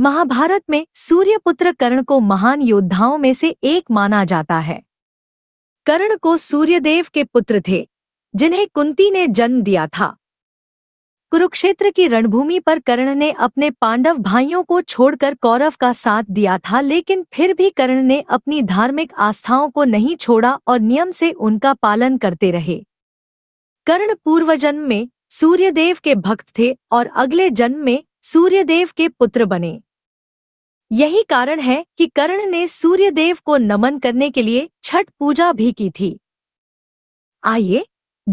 महाभारत में सूर्यपुत्र कर्ण को महान योद्धाओं में से एक माना जाता है कर्ण को सूर्यदेव के पुत्र थे जिन्हें कुंती ने जन्म दिया था कुरुक्षेत्र की रणभूमि पर कर्ण ने अपने पांडव भाइयों को छोड़कर कौरव का साथ दिया था लेकिन फिर भी कर्ण ने अपनी धार्मिक आस्थाओं को नहीं छोड़ा और नियम से उनका पालन करते रहे कर्ण पूर्व जन्म में सूर्यदेव के भक्त थे और अगले जन्म में सूर्यदेव के पुत्र बने यही कारण है कि कर्ण ने सूर्यदेव को नमन करने के लिए छठ पूजा भी की थी आइए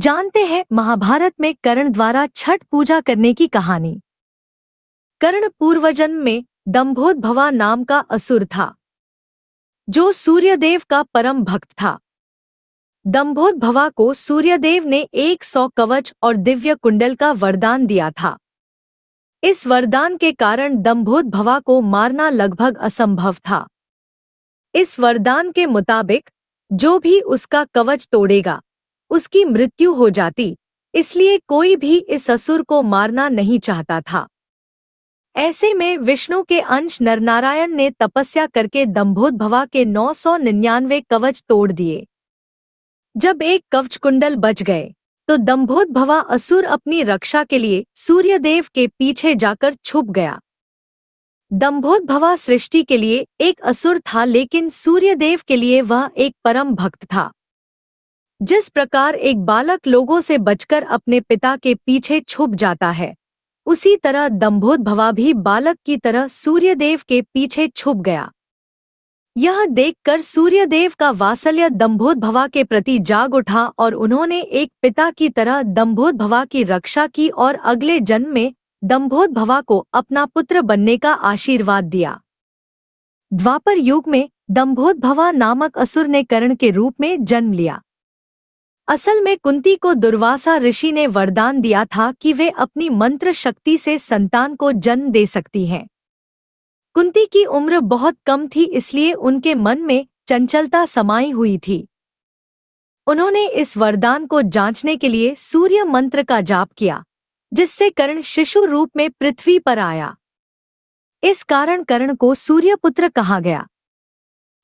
जानते हैं महाभारत में कर्ण द्वारा छठ पूजा करने की कहानी कर्ण पूर्वजन्म में दम्भोद्भवा नाम का असुर था जो सूर्यदेव का परम भक्त था दम्भोद्भवा को सूर्यदेव ने एक सौ कवच और दिव्य कुंडल का वरदान दिया था इस वरदान के कारण भवा को मारना लगभग असंभव था इस वरदान के मुताबिक जो भी उसका कवच तोड़ेगा उसकी मृत्यु हो जाती इसलिए कोई भी इस असुर को मारना नहीं चाहता था ऐसे में विष्णु के अंश नरनारायण ने तपस्या करके भवा के 999 कवच तोड़ दिए जब एक कवच कुंडल बच गए तो दम्भोद्भवा असुर अपनी रक्षा के लिए सूर्यदेव के पीछे जाकर छुप गया दम्भोद्भवा सृष्टि के लिए एक असुर था लेकिन सूर्यदेव के लिए वह एक परम भक्त था जिस प्रकार एक बालक लोगों से बचकर अपने पिता के पीछे छुप जाता है उसी तरह दम्भोद्भवा भी बालक की तरह सूर्यदेव के पीछे छुप गया यह देखकर सूर्यदेव का वासल्य दम्भोद्भवा के प्रति जाग उठा और उन्होंने एक पिता की तरह दम्भोद्भवा की रक्षा की और अगले जन्म में दम्भोद्भवा को अपना पुत्र बनने का आशीर्वाद दिया द्वापर युग में दम्भोद्भवा नामक असुर ने कर्ण के रूप में जन्म लिया असल में कुंती को दुर्वासा ऋषि ने वरदान दिया था कि वे अपनी मंत्र शक्ति से संतान को जन्म दे सकती हैं कुंती की उम्र बहुत कम थी इसलिए उनके मन में चंचलता समाई हुई थी उन्होंने इस वरदान को जांचने के लिए सूर्य मंत्र का जाप किया जिससे कर्ण शिशु रूप में पृथ्वी पर आया इस कारण कर्ण को सूर्यपुत्र कहा गया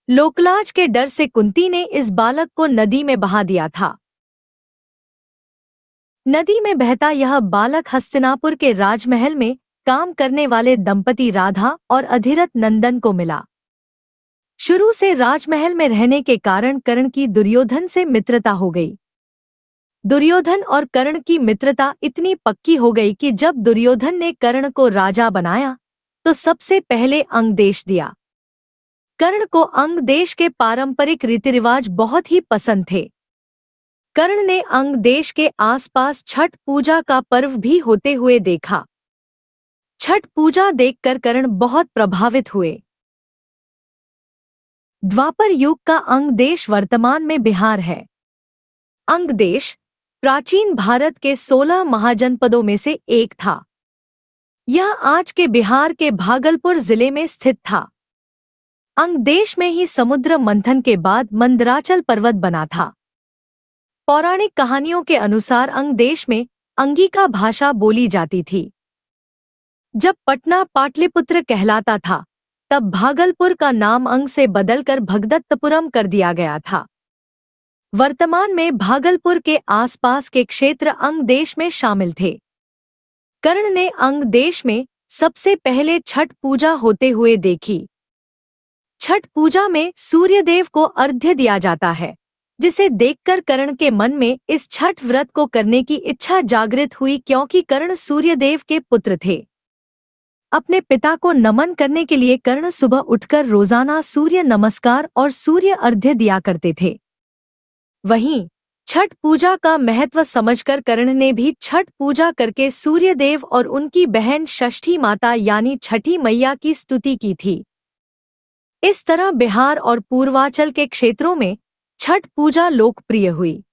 लोकलाज के डर से कुंती ने इस बालक को नदी में बहा दिया था नदी में बहता यह बालक हस्तिनापुर के राजमहल में काम करने वाले दंपति राधा और अधिरथ नंदन को मिला शुरू से राजमहल में रहने के कारण कर्ण की दुर्योधन से मित्रता हो गई दुर्योधन और कर्ण की मित्रता इतनी पक्की हो गई कि जब दुर्योधन ने कर्ण को राजा बनाया तो सबसे पहले अंग देश दिया कर्ण को अंग देश के पारंपरिक रीति रिवाज बहुत ही पसंद थे कर्ण ने अंग देश के आसपास छठ पूजा का पर्व भी होते हुए देखा छठ पूजा देखकर करण बहुत प्रभावित हुए द्वापर युग का अंग देश वर्तमान में बिहार है अंग देश प्राचीन भारत के 16 महाजनपदों में से एक था यह आज के बिहार के भागलपुर जिले में स्थित था अंग देश में ही समुद्र मंथन के बाद मंदराचल पर्वत बना था पौराणिक कहानियों के अनुसार अंग देश में अंगिका भाषा बोली जाती थी जब पटना पाटलिपुत्र कहलाता था तब भागलपुर का नाम अंग से बदलकर भगदत्तपुरम कर दिया गया था वर्तमान में भागलपुर के आसपास के क्षेत्र अंग देश में शामिल थे कर्ण ने अंग देश में सबसे पहले छठ पूजा होते हुए देखी छठ पूजा में सूर्यदेव को अर्घ्य दिया जाता है जिसे देखकर कर्ण के मन में इस छठ व्रत को करने की इच्छा जागृत हुई क्योंकि कर्ण सूर्यदेव के पुत्र थे अपने पिता को नमन करने के लिए कर्ण सुबह उठकर रोजाना सूर्य नमस्कार और सूर्य अर्घ्य दिया करते थे वहीं छठ पूजा का महत्व समझकर कर्ण ने भी छठ पूजा करके सूर्यदेव और उनकी बहन षष्ठी माता यानी छठी मैया की स्तुति की थी इस तरह बिहार और पूर्वांचल के क्षेत्रों में छठ पूजा लोकप्रिय हुई